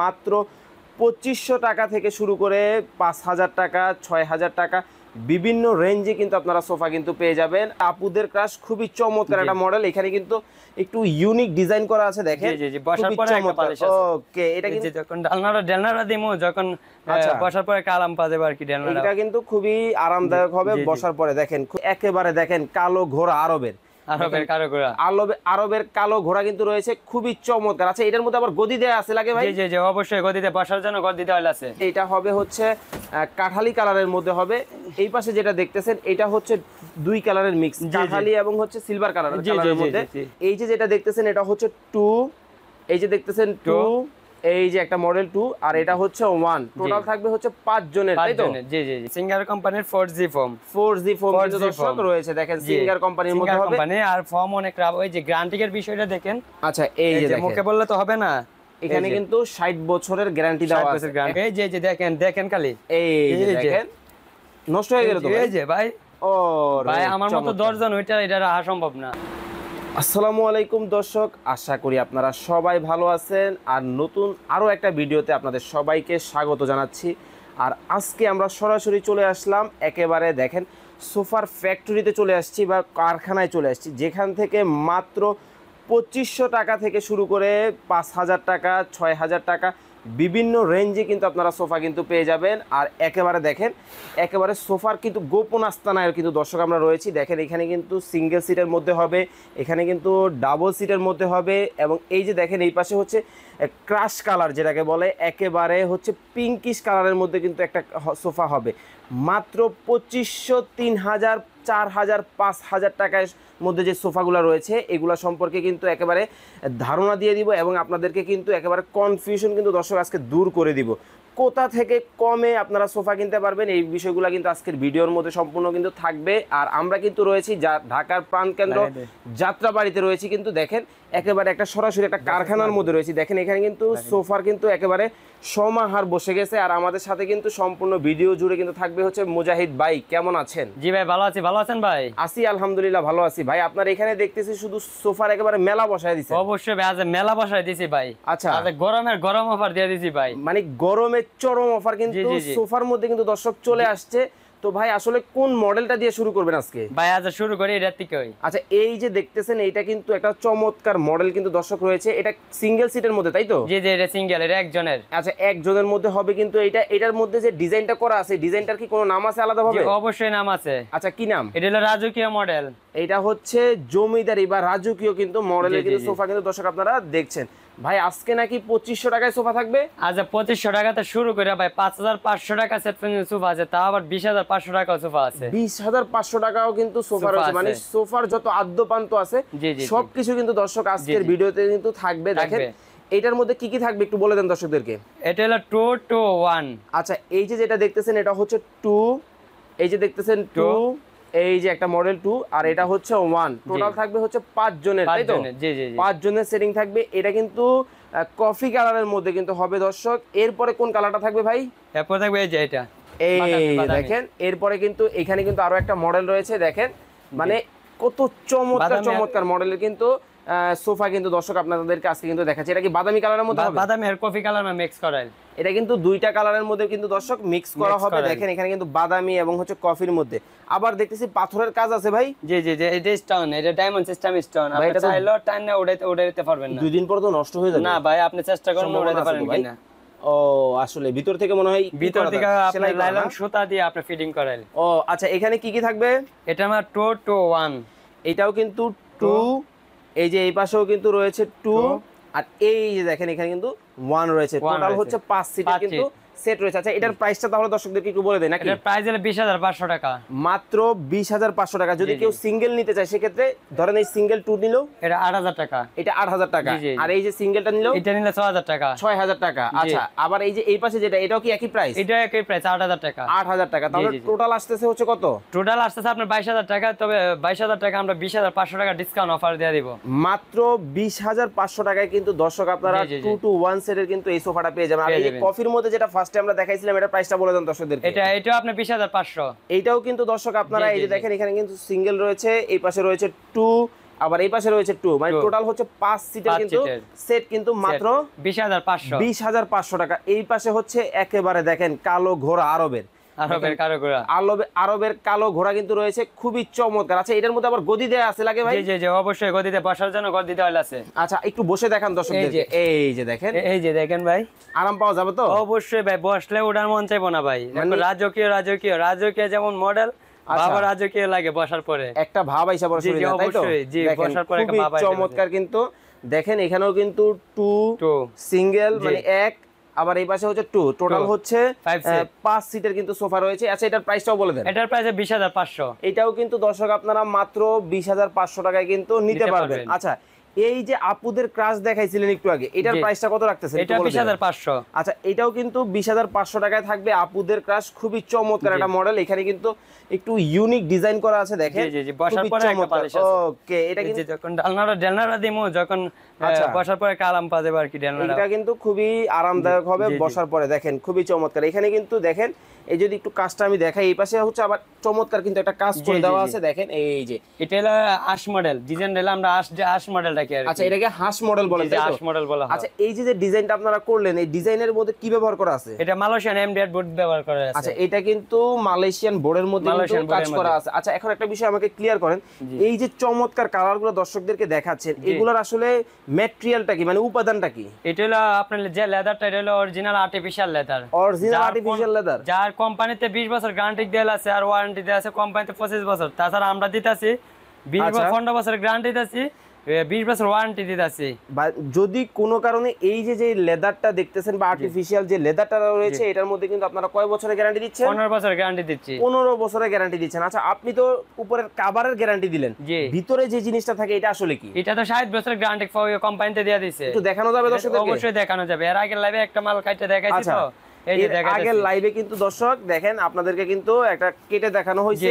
মাত্র পঁচিশশো টাকা থেকে শুরু করে পাঁচ হাজার টাকা ছয় হাজার টাকা বিভিন্ন রেঞ্জে কিন্তু আপনারা সোফা কিন্তু পেয়ে যাবেন আপুদের ক্রাশ খুবই চমৎকার একটা মডেল এখানে কিন্তু একটু ইউনিক ডিজাইন করা আছে দেখেন ওকে এটা কিন্তু যখন ডালনাটা ডালনাটা দিমু যখন আচ্ছা। বসার পরে কালাম পাবে আর কি ডালনাটা এটা কিন্তু খুবই আরামদায়ক হবে বসার পরে দেখেন একেবারে দেখেন কালো ঘোড়া আরবের আরবের কালো ঘোড়া কিন্তু রয়েছে খুবই চমৎকার আচ্ছা এটার মধ্যে আবার গদি দেয়া আছে লাগে ভাই অবশ্যই গদিতে বসার জন্য গদি দেওয়া আছে এটা হবে হচ্ছে কাঠালি কালারের মধ্যে হবে এই পাশে যেটা দেখতেছেন এটা হচ্ছে দুই কালারের মিক্স কাঠালি এবং হচ্ছে সিলভার কালারের মধ্যে এই যে যেটা দেখতেছেন এটা হচ্ছে টু এই যে দেখতেছেন টু এই যে একটা মডেল টু আর এটা হচ্ছে ওয়ান টোটাল থাকবে হচ্ছে পাঁচ জনের তাই তো জি জি জি সিঙ্গার কোম্পানির 4G ফর্ম 4G ফর্ম কিন্তু দর্শক রয়েছে দেখেন সিঙ্গার কোম্পানির মধ্যে হবে কোম্পানি আর ফর্ম অনেক রাব ওই যে গ্যারান্টির বিষয়টা দেখেন আচ্ছা এই যে মুখে বললে তো হবে না এখানে কিন্তু ষাট বছরের গ্যারান্টি দেওয়া আছে এই যে যে দেখেন দেখেন খালি এই যে দেখেন নষ্ট হয়ে গেল তো এই যে ভাই ও ভাই আমার মতো দশজন ওইটা এটা রাখা সম্ভব না আসসালামু আলাইকুম দর্শক আশা করি আপনারা সবাই ভালো আছেন আর নতুন আরও একটা ভিডিওতে আপনাদের সবাইকে স্বাগত জানাচ্ছি আর আজকে আমরা সরাসরি চলে আসলাম একেবারে দেখেন সোফার ফ্যাক্টরিতে চলে আসছি বা কারখানায় চলে আসছি যেখান থেকে মাত্র পঁচিশশো টাকা থেকে শুরু করে পাঁচ হাজার টাকা ছয় হাজার টাকা বিভিন্ন রেঞ্জে কিন্তু আপনারা সোফা কিন্তু পেয়ে যাবেন আর একেবারে দেখেন একেবারে সোফার কিন্তু গোপন আস্তানায় কিন্তু দর্শক আমরা রয়েছি দেখেন এখানে কিন্তু সিঙ্গেল সিটের মধ্যে হবে এখানে কিন্তু ডাবল সিটের মধ্যে হবে এবং এই যে দেখেন এই পাশে হচ্ছে ক্রাশ কালার যেটাকে বলে একেবারে হচ্ছে পিঙ্কিশ কালারের মধ্যে কিন্তু একটা সোফা হবে মাত্র পঁচিশশো তিন হাজার চার হাজার পাঁচ হাজার টাকায় মধ্যে যে সোফাগুলো রয়েছে এগুলো সম্পর্কে কিন্তু একেবারে ধারণা দিয়ে দিব এবং আপনাদেরকে কিন্তু একেবারে কনফিউশন কিন্তু দর্শক আজকে দূর করে দিব কোথা থেকে কমে আপনারা সোফা কিনতে পারবেন এই বিষয়গুলো কিন্তু আজকের ভিডিওর মধ্যে সম্পূর্ণ কিন্তু থাকবে আর আমরা কিন্তু রয়েছি যা ঢাকার প্রাণ কেন্দ্র যাত্রা বাড়িতে রয়েছি কিন্তু দেখেন একেবারে একটা সরাসরি একটা কারখানার মধ্যে রয়েছি দেখেন এখানে কিন্তু সোফার কিন্তু একেবারে সমাহার বসে গেছে আর আমাদের সাথে কিন্তু সম্পূর্ণ ভিডিও জুড়ে কিন্তু থাকবে হচ্ছে মুজাহিদ ভাই কেমন আছেন জি ভাই ভালো আছি ভালো আছেন ভাই আসি আলহামদুলিল্লাহ ভালো আছি ভাই আপনার এখানে দেখতেছি শুধু সোফার একেবারে মেলা বসায় দিচ্ছে অবশ্যই ভাই আজ মেলা বসায় দিছি ভাই আচ্ছা আজ গরমের গরম অফার দিয়ে দিছি ভাই মানে গরমের চরম অফার কিন্তু সোফার মধ্যে কিন্তু দর্শক চলে আসছে তো ভাই আসলে কোন মডেলটা দিয়ে শুরু করবেন আজকে ভাই আজ আচ্ছা, শুরু করি এটা থেকে আচ্ছা এই যে দেখতেছেন এটা কিন্তু একটা চমৎকার মডেল কিন্তু দর্শক রয়েছে এটা সিঙ্গেল সিটের মধ্যে তাই তো জি জি এটা সিঙ্গেল এটা একজনের আচ্ছা একজনের মধ্যে হবে কিন্তু এটা এটার মধ্যে যে ডিজাইনটা করা আছে ডিজাইনটার কি কোনো নাম আছে আলাদা ভাবে অবশ্যই নাম আছে আচ্ছা কি নাম এটা হলো রাজকীয় মডেল এটা হচ্ছে জমিদারি বা রাজকীয় কিন্তু মডেলের কিন্তু সোফা কিন্তু দর্শক আপনারা দেখছেন ভাই আজকে নাকি পঁচিশশো টাকায় সোফা থাকবে আচ্ছা পঁচিশশো টাকাতে শুরু করে ভাই পাঁচ হাজার পাঁচশো টাকা সেট সোফা আছে তা আবার বিশ হাজার পাঁচশো টাকা সোফা আছে বিশ হাজার পাঁচশো টাকাও কিন্তু সোফা রয়েছে মানে সোফার যত আদ্যপান্ত আছে সবকিছু কিন্তু দর্শক আজকের ভিডিওতে কিন্তু থাকবে দেখেন এটার মধ্যে কি কি থাকবে একটু বলে দেন দর্শকদেরকে এটা হলো টু টু ওয়ান আচ্ছা এই যে যেটা দেখতেছেন এটা হচ্ছে টু এই যে দেখতেছেন টু এই যে একটা মডেল টু আর এটা হচ্ছে ওয়ান টোটাল থাকবে হচ্ছে পাঁচ জনের তাই তো পাঁচ জনের সেটিং থাকবে এটা কিন্তু কফি কালারের মধ্যে কিন্তু হবে দর্শক এরপরে কোন কালারটা থাকবে ভাই এরপরে থাকবে এই যে এটা এই দেখেন এরপরে কিন্তু এখানে কিন্তু আরো একটা মডেল রয়েছে দেখেন মানে কত চমৎকার চমৎকার মডেলের কিন্তু সোফা কিন্তু দর্শক আপনাদেরকে আজকে কিন্তু দেখাচ্ছে এটা কি বাদামি কালারের মধ্যে বাদামি আর কফি কালার মিক্স করা এটা কিন্তু দুইটা কালারের মধ্যে কিন্তু দর্শক মিক্স করা হবে দেখেন এখানে কিন্তু বাদামি এবং হচ্ছে কফির মধ্যে আবার দেখতেছি পাথরের কাজ আছে ভাই জি জি জি এটা স্টোন এটা ডায়মন্ড সিস্টেম স্টোন আপনি চাইলেও টান না উড়াইতে উড়াইতে পারবেন না দুই দিন পর তো নষ্ট হয়ে যাবে না ভাই আপনি চেষ্টা করুন উড়াইতে পারেন কিনা ও আসলে ভিতর থেকে মনে হয় ভিতর থেকে আপনি লাইলন সুতা দিয়ে আপনি ফিটিং করাইলেন ও আচ্ছা এখানে কি কি থাকবে এটা আমার 2 টু 1 এটাও কিন্তু 2 এই যে এই পাশেও কিন্তু রয়েছে টু আর এই যে দেখেন এখানে কিন্তু ওয়ান রয়েছে টোটাল হচ্ছে পাঁচ সিটে কিন্তু সেট রয়েছে আচ্ছা এটার প্রাইসটা তাহলে দর্শকদেরকে একটু বলে দেন নাকি এটার প্রাইস হলো 20500 টাকা মাত্র 20500 টাকা যদি কেউ সিঙ্গেল নিতে চায় সেক্ষেত্রে ধরেন এই সিঙ্গেল টু নিলো এটা 8000 টাকা এটা 8000 টাকা আর এই যে সিঙ্গেলটা নিলো এটা নিলে 6000 টাকা 6000 টাকা আচ্ছা আবার এই যে এই পাশে যেটা এটাও কি একই প্রাইস এটা একই প্রাইস 8000 টাকা 8000 টাকা তাহলে টোটাল আসতেছে হচ্ছে কত টোটাল আসতেছে আপনার 22000 টাকা তবে 22000 টাকা আমরা 20500 টাকা ডিসকাউন্ট অফার দিয়ে দিব মাত্র 20500 টাকায় কিন্তু দর্শক আপনারা 2 টু 1 সেটের কিন্তু এই সোফাটা পেয়ে যাবেন আর এই কফির মধ্যে যেটা ফার্স্টে আমরা দেখাইছিলাম এটা প্রাইসটা বলে দেন দর্শকদের এটা এটাও আপনি 20500 এটাও কিন্তু দর্শক আপনারা এই যে দেখেন এখানে কিন্তু সিঙ্গেল রয়েছে এই পাশে রয়েছে 2 আবার এই পাশে রয়েছে 2 মানে টোটাল হচ্ছে 5 সিটের কিন্তু সেট কিন্তু মাত্র 20500 20500 টাকা এই পাশে হচ্ছে একবারে দেখেন কালো ঘোড়া আরবের আরবের কালো ঘোড়া আরবের কালো ঘোড়া কিন্তু রয়েছে খুবই চমৎকার আচ্ছা এটার মধ্যে আবার গদি দেয়া আছে লাগে ভাই জি জি অবশ্যই গদিতে বসার জন্য গদি দেওয়া আছে আচ্ছা একটু বসে দেখান দর্শকদের এই যে দেখেন এই যে দেখেন ভাই আরাম পাওয়া যাবে তো অবশ্যই ভাই বসলে ওটার মন চাইবো না ভাই মানে- রাজকীয় রাজকীয় রাজকীয় যেমন মডেল আচ্ছা। বাবার রাজকীয় লাগে বসার পরে একটা ভাব আইসা তাই তো জি বসার পরে একটা ভাব চমৎকার কিন্তু দেখেন এখানেও কিন্তু টু সিঙ্গেল মানে এক আবার এই পাশে হচ্ছে টু টোটাল হচ্ছে পাঁচ সিটের কিন্তু সোফা রয়েছে আচ্ছা এটার প্রাইসটাও বলে দেন এটার প্রাইস বিশ হাজার পাঁচশো এটাও কিন্তু দর্শক আপনারা মাত্র বিশ হাজার পাঁচশো টাকায় কিন্তু নিতে পারবেন আচ্ছা এই যে আপুদের ক্রাশ দেখাইছিলেন একটু আগে এটার প্রাইসটা কত রাখতেছেন এটা 20500 আচ্ছা এটাও কিন্তু 20500 টাকায় থাকবে আপুদের ক্রাশ খুবই চমৎকার একটা মডেল এখানে কিন্তু একটু ইউনিক ডিজাইন করা আছে দেখেন জি জি বসার পরে একটা পালিশ আছে ওকে এটা কিন্তু যখন ডালনাটা ডালনাটা দিমু যখন আচ্ছা। বসার পরে কালাম পাবে আর কি ডালনাটা এটা কিন্তু খুবই আরামদায়ক হবে বসার পরে দেখেন খুবই চমৎকার এখানে কিন্তু দেখেন এই যদি একটু কাজটা আমি দেখাই এই পাশে হচ্ছে আবার চমৎকার কিন্তু একটা কাজ করে দেওয়া আছে দেখেন এই যে এটা হলো আশ মডেল ডিজাইন হলো আমরা আশ যে আশ মডেলটা আচ্ছা এটাকে হাঁস মডেল বলে হাঁস মডেল বলা আচ্ছা এই যে ডিজাইনটা আপনারা করলেন এই ডিজাইনের মধ্যে কি ব্যবহার করা আছে এটা মালয়েশিয়ান এমডিআর বোর্ড ব্যবহার করা আছে আচ্ছা এটা কিন্তু মালয়েশিয়ান বোর্ডের মধ্যে কাজ করা আছে আচ্ছা এখন একটা বিষয় আমাকে ক্লিয়ার করেন এই যে চমৎকার কালারগুলো দর্শকদেরকে দেখাচ্ছেন এগুলোর আসলে ম্যাটেরিয়ালটা কি মানে উপাদানটা কি এটা হলো আপনার যে লেদারটা এটা হলো original artificial leather original artificial leather যার কোম্পানিতে 20 বছর গ্যারান্টি দেয়া আছে আর ওয়ারেন্টি দেয়া আছে কোম্পানিতে 25 বছর তাছাড়া আমরা দিতাছি 20 আচ্ছা। বছর 15 বছর গ্যারান্টি দিতাছি 20 বছর ওয়ারেন্টি দিতে যদি কোনো কারণে এই যে যে লেদারটা দেখতেছেন বা আর্টিফিশিয়াল যে লেদারটা রয়েছে এটার মধ্যে কিন্তু আপনারা কয় বছরের গ্যারান্টি দিচ্ছেন 15 বছরের গ্যারান্টি দিচ্ছি 15 বছরের গ্যারান্টি দিচ্ছেন আচ্ছা আপনি তো উপরের কভারের গ্যারান্টি দিলেন ভিতরে যে জিনিসটা থাকে এটা আসলে কি এটা তো 60 বছরের গ্যারান্টি কোম্পানিতে দেয়া দিয়েছে একটু দেখানো যাবে দর্শকদের অবশ্যই দেখানো যাবে এর আগে লাইভে একটা মাল কাটতে দেখাইছি আচ্ছা। তো আগের লাইভে কিন্তু দর্শক দেখেন আপনাদেরকে কিন্তু একটা কেটে দেখানো হয়েছে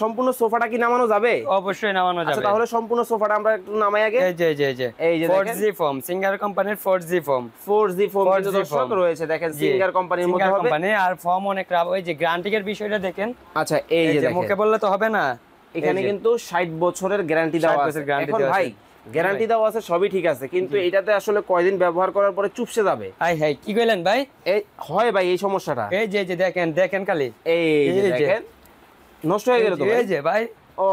সম্পূর্ণ সোফাটা কি নামানো যাবে অবশ্যই নামানো আচ্ছা, যাবে তাহলে সম্পূর্ণ সোফাটা আমরা একটু নামাই আগে এই যে এই যে ফর্ম সিঙ্গার কোম্পানির ফর্ম দর্শক রয়েছে দেখেন সিঙ্গার কোম্পানির মধ্যে কোম্পানি আর ফর্ম অনেক ওই যে গ্যারান্টির বিষয়টা দেখেন আচ্ছা এই যে মুখে বললে তো হবে না এখানে কিন্তু ষাট বছরের গ্যারান্টি দেওয়া আছে এখন ভাই গ্যারান্টি দাও আছে সবই ঠিক আছে কিন্তু এটাতে আসলে কয়দিন ব্যবহার করার পরে চুপসে যাবে আই হাই কি কইলেন ভাই এই হয় ভাই এই সমস্যাটা এই যে যে দেখেন দেখেন খালি এই দেখেন নষ্ট হয়ে গেল তো এই যে ভাই ও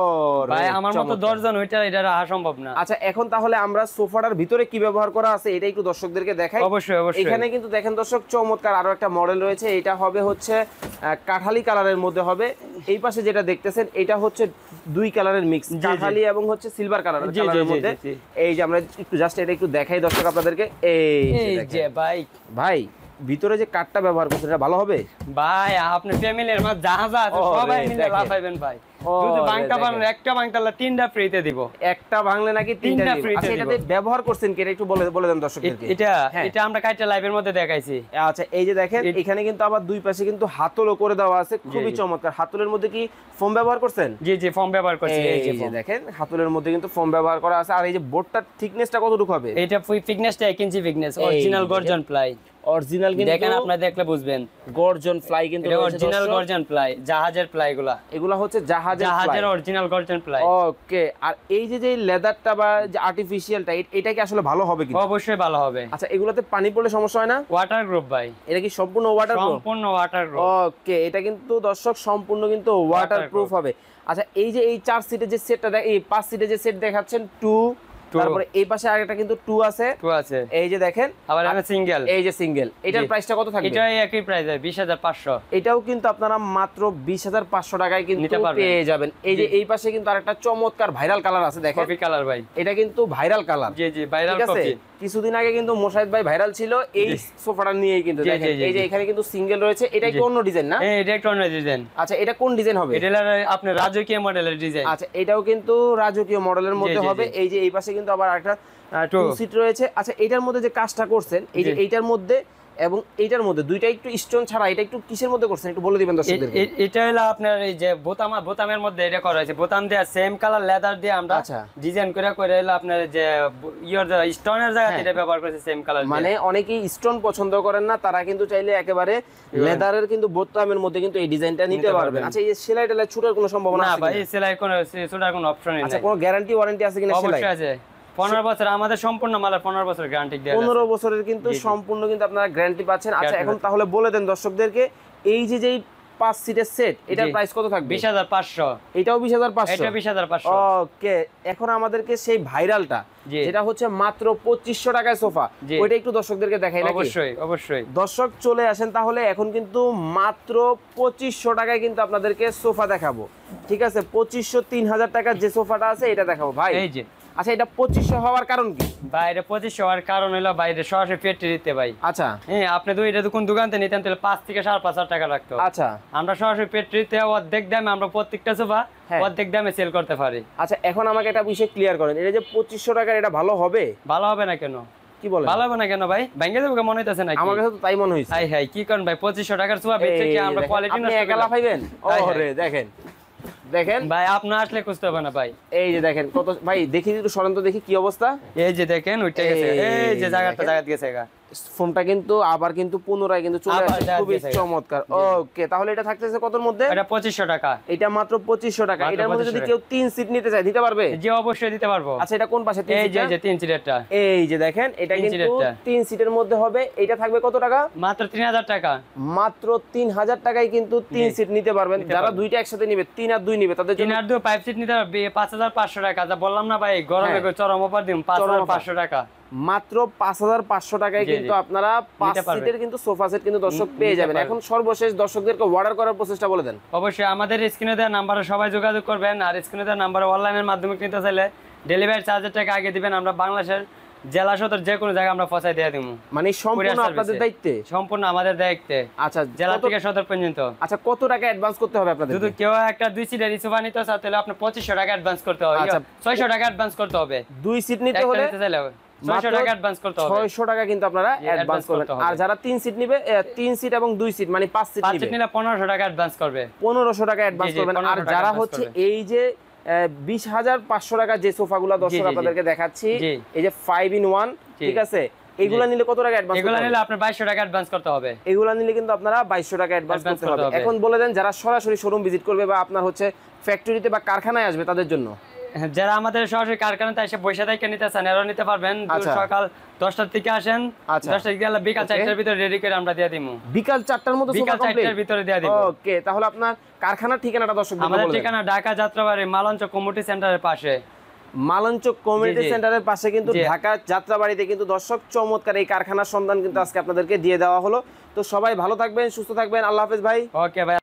ভাই আমার মতো 10 জন ওইটা এটা রাখা সম্ভব না আচ্ছা এখন তাহলে আমরা সোফাটার ভিতরে কি ব্যবহার করা আছে এটা একটু দর্শকদেরকে দেখাই অবশ্যই অবশ্যই এখানে কিন্তু দেখেন দর্শক চমৎকার আরো একটা মডেল রয়েছে এটা হবে হচ্ছে কাঠালি কালারের মধ্যে হবে এই পাশে যেটা দেখতেছেন এটা হচ্ছে দুই কালারের মিক্স জাহালি এবং হচ্ছে সিলভার কালার মধ্যে এই যে আমরা একটু জাস্ট এটা একটু দেখাই দর্শক আপনাদেরকে এই যে ভাই ভাই ভিতরে যে কাঠটা ব্যবহার করছেন এটা ভালো হবে ভাই আপনি ফ্যামিলির মা যা আছে সবাই মিলে লাফাইবেন ভাই যদি মধ্যে আচ্ছা, করে দেওয়া আছে খুবই চমৎকার হাতলের মধ্যে কি ফোম ব্যবহার করছেন জি জি ব্যবহার দেখেন হাতলের মধ্যে কিন্তু ফোম ব্যবহার করা আছে আর এই যে বোর্ডটার থিকনেসটা কতটুকু হবে এটা ইঞ্চি অরিজিনাল গর্জন প্লাই অরিজিনাল দেখেন আপনারা দেখলে বুঝবেন গর্জন ফ্লাই কিন্তু অরিজিনাল গর্জন প্লাই জাহাজের প্লাই গুলা এগুলা হচ্ছে জাহাজ এটা কি আসলে ভালো হবে অবশ্যই ভালো হবে আচ্ছা এগুলাতে পানি পড়লে সমস্যা হয় না ওয়াটার গ্রুপ ভাই এটা কি সম্পূর্ণ ওয়াটার সম্পূর্ণ ওয়াটার ওকে এটা কিন্তু দর্শক সম্পূর্ণ কিন্তু ওয়াটার প্রুফ হবে আচ্ছা এই যে এই চার সিটের যে সেটটা এই পাঁচ সিটের যে সেট দেখাচ্ছেন টু তারপরে এই পাশে আরেকটা কিন্তু টু আছে টু আছে এই যে দেখেন আবার একটা সিঙ্গেল এই যে সিঙ্গেল এটার প্রাইসটা কত থাকবে এটা একই প্রাইস হয় 20500 এটাও কিন্তু আপনারা মাত্র 20500 টাকায় কিন্তু পেয়ে যাবেন এই যে এই পাশে কিন্তু আরেকটা চমৎকার ভাইরাল কালার আছে দেখেন কফি কালার ভাই এটা কিন্তু ভাইরাল কালার জি জি ভাইরাল কফি কিছুদিন আগে কিন্তু মোশাহিদ ভাই ভাইরাল ছিল এই সোফাটা নিয়ে কিন্তু এই যে এখানে কিন্তু সিঙ্গেল রয়েছে এটা কি অন্য ডিজাইন না এটা একটা অন্য ডিজাইন আচ্ছা এটা কোন ডিজাইন হবে এটা আপনার রাজকীয় মডেলের ডিজাইন আচ্ছা এটাও কিন্তু রাজকীয় মডেলের মধ্যে হবে এই যে এই পাশে কিন্তু আবার একটা টু সিট রয়েছে আচ্ছা এটার মধ্যে যে কাজটা করছেন এই যে এইটার মধ্যে এবং এটার মধ্যে দুইটা একটু স্টোন ছাড়া এটা একটু কিসের মধ্যে করছেন একটু বলে দিবেন দর্শকদের এটা হলো আপনার এই যে বোতাম বোতামের মধ্যে এটা করা হয়েছে বোতাম দেয়া সেম কালার লেদার দিয়ে আমরা ডিজাইন আচ্ছা। করে করে হলো আপনার যে ইয়ার স্টোনের জায়গাতে হ্যাঁ। এটা ব্যবহার করেছে সেম কালার মানে অনেকেই স্টোন পছন্দ করেন না তারা কিন্তু চাইলে একেবারে লেদারের কিন্তু বোতামের মধ্যে কিন্তু এই ডিজাইনটা নিতে পারবেন আচ্ছা এই সেলাই টেলাই ছুটার কোনো সম্ভাবনা আছে না ভাই সেলাই কোনো ছুটার কোনো অপশন নেই আচ্ছা কোনো গ্যারান্টি ওয়ারেন্টি আছে কিনা সেলাই অবশ্যই আছে বছর আমাদের সম্পূর্ণ গ্যারান্টি বছরের কিন্তু সম্পূর্ণ কিন্তু আপনারা গ্যারান্টি পাচ্ছেন আচ্ছা এখন তাহলে বলে দেন দর্শকদেরকে এই যে যেই সিটের সেট এটার প্রাইস কত থাকবে এটাও এটা ওকে এখন আমাদেরকে সেই ভাইরালটা যেটা হচ্ছে মাত্র পঁচিশশো টাকায় সোফা ওইটা একটু দর্শকদেরকে দেখাই নাকি অবশ্যই অবশ্যই দর্শক চলে আসেন তাহলে এখন কিন্তু মাত্র পঁচিশশো টাকায় কিন্তু আপনাদেরকে সোফা দেখাবো ঠিক আছে পঁচিশশো তিন হাজার টাকার যে সোফাটা আছে এটা দেখাবো ভাই এই যে আচ্ছা এটা পঁচিশশো হওয়ার কারণ কি পঁচিশশো হওয়ার কারণ হলো সরাসরি পেটে দিতে ভাই আচ্ছা হ্যাঁ আপনি তো এটা দোকানতে নিতেন তাহলে পাঁচ থেকে সাড়ে পাঁচ হাজার টাকা আচ্ছা আমরা সরাসরি পেটে দিতে অর্ধেক দামে আমরা প্রত্যেকটা সোফা হ্যাঁ। অর্ধেক দামে সেল করতে পারি আচ্ছা এখন আমাকে এটা বিষয় ক্লিয়ার করেন এটা যে পঁচিশশো টাকার এটা ভালো হবে ভালো হবে না কেন কি বলে ভালো হবে না কেন ভাই ব্যাংকে মনে হইতাছে না আমার কাছে তো তাই মনে হইছে কি করেন ভাই পঁচিশশো টাকার সোফা বেচে কি আমরা কোয়ালিটি দেখেন দেখেন ভাই আপনি আসলে খুঁজতে হবে না ভাই এই যে দেখেন কত ভাই দেখি একটু সরন্ত দেখি কি অবস্থা এই যে দেখেন ওইটা গেছে এই যে জায়গাটা জায়গা গেছে ফোনটা কিন্তু আবার কিন্তু পুনরায় কিন্তু চলে আসে খুবই চমৎকার ওকে তাহলে এটা থাকতেছে কতর মধ্যে এটা 2500 টাকা এটা মাত্র 2500 টাকা এটার মধ্যে যদি কেউ তিন সিট নিতে চায় দিতে পারবে জি অবশ্যই দিতে পারবো আচ্ছা এটা কোন পাশে তিন এই যে তিন সিটেরটা এই যে দেখেন এটা কিন্তু তিন সিটের মধ্যে হবে এটা থাকবে কত টাকা মাত্র 3000 টাকা মাত্র 3000 টাকায় কিন্তু তিন সিট নিতে পারবেন যারা দুইটা একসাথে নিবে তিন আর দুই নিবে তাদের জন্য তিন আর দুই পাইপ সিট নিতে পারবে 5500 টাকা যা বললাম না ভাই গরমে হ্যাঁ। চরম অফার দিন 5500 টাকা মাত্র পাঁচ হাজার পাঁচশো টাকায় কিন্তু আপনারা পাঁচ সিটের কিন্তু সোফা সেট কিন্তু দর্শক পেয়ে যাবেন এখন সর্বশেষ দর্শকদেরকে অর্ডার করার প্রচেষ্টা বলে দেন অবশ্যই আমাদের স্ক্রিনে দেওয়া নাম্বারে সবাই যোগাযোগ করবেন আর স্ক্রিনে দেওয়া নাম্বারে অনলাইনের মাধ্যমে কিনতে চাইলে ডেলিভারি চার্জের টাকা আগে দিবেন আমরা বাংলাদেশের জেলা সদর যে কোনো জায়গায় আমরা ফসাই দিব মানে সম্পূর্ণ আপনাদের দায়িত্বে সম্পূর্ণ আমাদের দায়িত্বে আচ্ছা জেলা থেকে সদর পর্যন্ত আচ্ছা কত টাকা অ্যাডভান্স করতে হবে আপনাদের যদি কেউ একটা দুই সিটের নিতে চাও তাহলে আপনি পঁচিশশো টাকা অ্যাডভান্স করতে হবে আচ্ছা। ছয়শো টাকা অ্যাডভান্স করতে হবে দুই সিট নিতে হলে ছয়শো টাকা কিন্তু আপনারা অ্যাডভান্স করবেন আর যারা তিন সিট নিবে তিন সিট এবং দুই সিট মানে পাঁচ সিট পনেরোশো টাকা অ্যাডভান্স করবে পনেরোশো টাকা অ্যাডভান্স করবেন আর যারা হচ্ছে এই যে বিশ হাজার পাঁচশো টাকা যে দর্শক আপনাদেরকে দেখাচ্ছি এই যে ফাইভ ইন ওয়ান ঠিক আছে এগুলা নিলে কত টাকা অ্যাডভান্স এগুলা নিলে আপনার টাকা অ্যাডভান্স করতে হবে এগুলা নিলে কিন্তু আপনারা বাইশশো টাকা অ্যাডভান্স করতে হবে এখন বলে দেন যারা সরাসরি শোরুম ভিজিট করবে বা আপনার হচ্ছে ফ্যাক্টরিতে বা কারখানায় আসবে তাদের জন্য হ্যাঁ, যারা আমাদের সরাসরি কারখানাতে এসে পয়সা দেখে নিতে চান এরাও নিতে পারবেন আচ্ছা। সকাল দশটার থেকে আসেন আচ্ছা। দশটার বিকাল চারটার ভিতরে রেডি করে আমরা দিয়ে দিব বিকাল চারটার মতো বিকাল চারটার ভিতরে দিয়ে দিব ওকে তাহলে আপনার কারখানার ঠিকানাটা দর্শক আমাদের ঠিকানা ঢাকা যাত্রাবাড়ি মালঞ্চ কমিটি সেন্টারের পাশে মালঞ্চ কমিউনিটি সেন্টারের পাশে কিন্তু ঢাকা যাত্রাবাড়িতে কিন্তু দর্শক চমৎকার এই কারখানার সন্ধান কিন্তু আজকে আপনাদেরকে দিয়ে দেওয়া হলো তো সবাই ভালো থাকবেন সুস্থ থাকবেন আল্লাহ হাফেজ ভাই ওকে ভাই